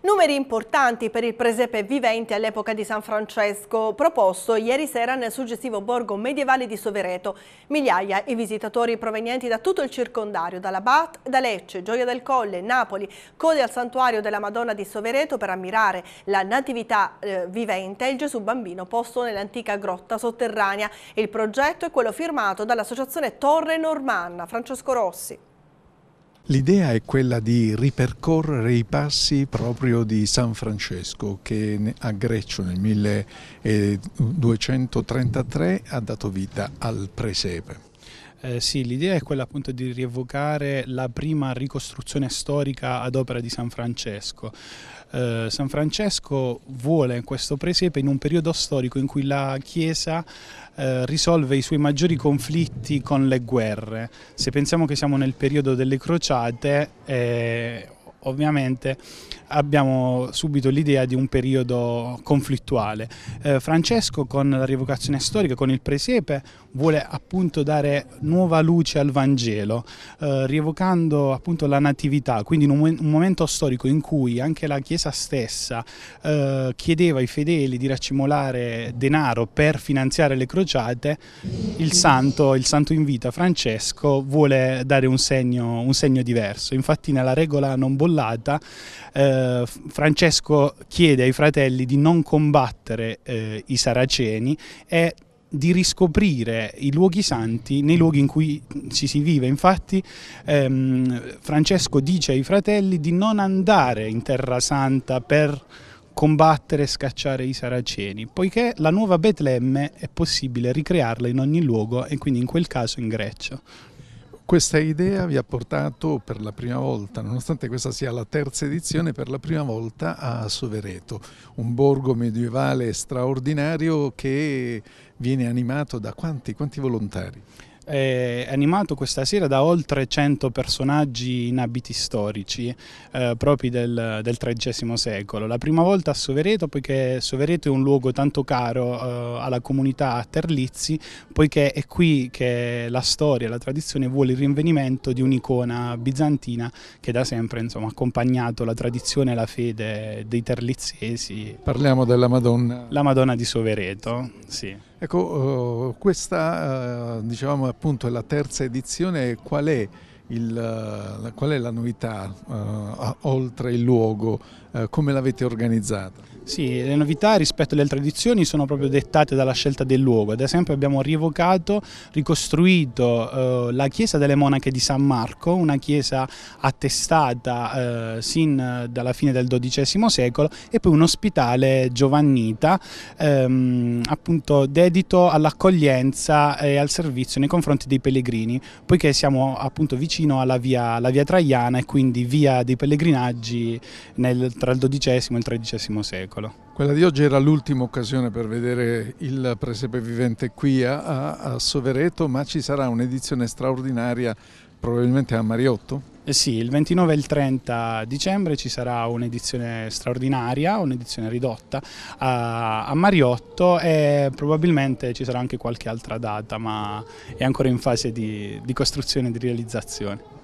Numeri importanti per il presepe vivente all'epoca di San Francesco, proposto ieri sera nel suggestivo borgo medievale di Sovereto. Migliaia i visitatori provenienti da tutto il circondario, dalla Bat, da Lecce, Gioia del Colle, Napoli, code al santuario della Madonna di Sovereto per ammirare la natività eh, vivente e il Gesù bambino posto nell'antica grotta sotterranea. Il progetto è quello firmato dall'associazione Torre Normanna, Francesco Rossi. L'idea è quella di ripercorrere i passi proprio di San Francesco che a Greccio nel 1233 eh, ha dato vita al presepe. Eh, sì, l'idea è quella appunto di rievocare la prima ricostruzione storica ad opera di San Francesco. Eh, San Francesco vuole questo presepe in un periodo storico in cui la Chiesa eh, risolve i suoi maggiori conflitti con le guerre. Se pensiamo che siamo nel periodo delle crociate, eh, ovviamente abbiamo subito l'idea di un periodo conflittuale. Eh, Francesco con la rievocazione storica, con il presepe, vuole appunto dare nuova luce al Vangelo, eh, rievocando appunto la natività, quindi in un, un, momento storico in cui anche la Chiesa stessa eh, chiedeva ai fedeli di raccimolare denaro per finanziare le crociate, il santo, il santo in vita Francesco vuole dare un segno, un segno diverso. Infatti nella regola non bollata controllata, eh, Francesco chiede ai fratelli di non combattere eh, i saraceni e di riscoprire i luoghi santi nei luoghi in cui ci si vive. Infatti ehm, Francesco dice ai fratelli di non andare in terra santa per combattere e scacciare i saraceni, poiché la nuova Betlemme è possibile ricrearla in ogni luogo e quindi in quel caso in Grecia. Questa idea vi ha portato per la prima volta, nonostante questa sia la terza edizione, per la prima volta a Sovereto, un borgo medievale straordinario che viene animato da quanti, quanti volontari? è animato questa sera da oltre 100 personaggi in abiti storici eh, propri del, del XIII secolo. La prima volta a Sovereto poiché Sovereto è un luogo tanto caro eh, alla comunità Terlizzi poiché è qui che la storia, la tradizione vuole il rinvenimento di un'icona bizantina che da sempre insomma, ha accompagnato la tradizione e la fede dei terliziesi. Parliamo della Madonna. La Madonna di Sovereto, sì. Ecco, eh, questa diciamo appunto è la terza edizione, qual è il, eh, la, qual è la novità uh, oltre il luogo, uh, come l'avete organizzata? Sì, le novità rispetto alle altre edizioni sono proprio dettate dalla scelta del luogo. Ad esempio abbiamo rievocato, ricostruito eh, la chiesa delle monache di San Marco, una chiesa attestata eh, sin dalla fine del XII secolo e poi un ospitale giovannita ehm, appunto dedito all'accoglienza e al servizio nei confronti dei pellegrini, poiché siamo appunto vicini vicino alla via, alla via Traiana e quindi via dei pellegrinaggi nel, tra il XII e il XIII secolo. Quella di oggi era l'ultima occasione per vedere il presepe vivente qui a, a Sovereto, ma ci sarà un'edizione straordinaria probabilmente a Mariotto? Eh sì, il 29 e il 30 dicembre ci sarà un'edizione straordinaria, un'edizione ridotta a, Mariotto e probabilmente ci sarà anche qualche altra data, ma è ancora in fase di, di costruzione e di realizzazione.